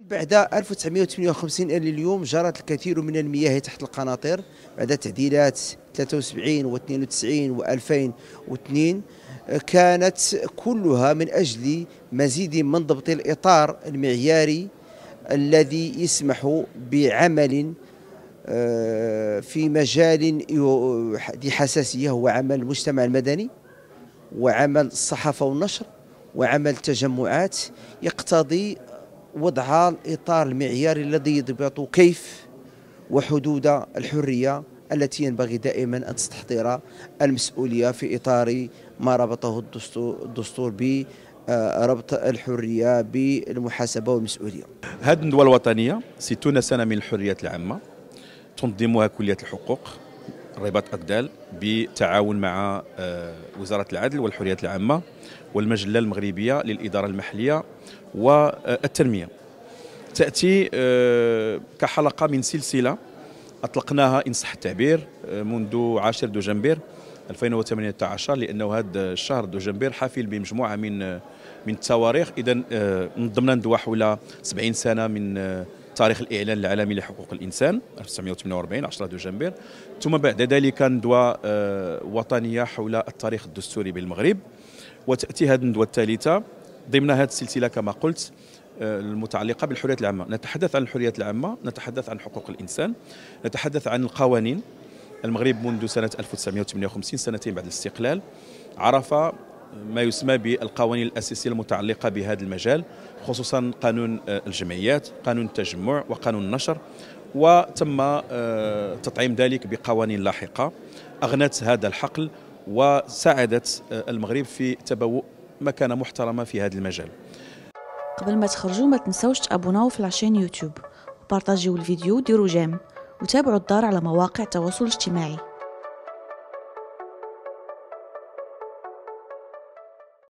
بعد 1958 إلى اليوم جرت الكثير من المياه تحت القناطر بعد تعديلات 73 و 92 و 2002 كانت كلها من أجل مزيد من ضبط الإطار المعياري الذي يسمح بعمل آه، في مجال ذي حساسية هو عمل المجتمع المدني وعمل الصحافه والنشر وعمل تجمعات يقتضي وضع الاطار المعياري الذي يضبط كيف وحدود الحريه التي ينبغي دائما ان تستحضر المسؤوليه في اطار ما ربطه الدستور, الدستور ب آه، ربط الحريه بالمحاسبه والمسؤوليه. هذه الندوه الوطنيه 60 سنه من الحريات العامه تنظمها كليه الحقوق رباط أكدال بالتعاون مع آه، وزارة العدل والحريات العامة والمجلة المغربية للإدارة المحلية والتنمية تأتي آه، كحلقة من سلسلة أطلقناها إن صح التعبير آه، منذ 10 دجنبير 2018 لأنه هذا الشهر دجنبير حافل بمجموعة من من التواريخ إذا نظمنا ندوة حول 70 سنة من تاريخ الاعلان العالمي لحقوق الانسان 1948 10 دجنبير ثم بعد ذلك ندوه آه، وطنيه حول التاريخ الدستوري بالمغرب وتاتي هذه الندوه الثالثه ضمن هذه السلسله كما قلت آه، المتعلقه بالحريات العامه نتحدث عن الحريات العامه نتحدث عن حقوق الانسان نتحدث عن القوانين المغرب منذ سنه 1958 سنتين بعد الاستقلال عرف ما يسمى بالقوانين الأساسية المتعلقة بهذا المجال خصوصا قانون آه، الجمعيات قانون التجمع وقانون النشر وتم آه، تطعيم ذلك بقوانين لاحقة أغنت هذا الحقل وساعدت آه، المغرب في تبوء مكانة محترمة في هذا المجال قبل ما تخرجوا ما تنسوش تابوناو في لاشين يوتيوب وبارطاجيو الفيديو ديروا جيم وتابعوا الدار على مواقع التواصل الاجتماعي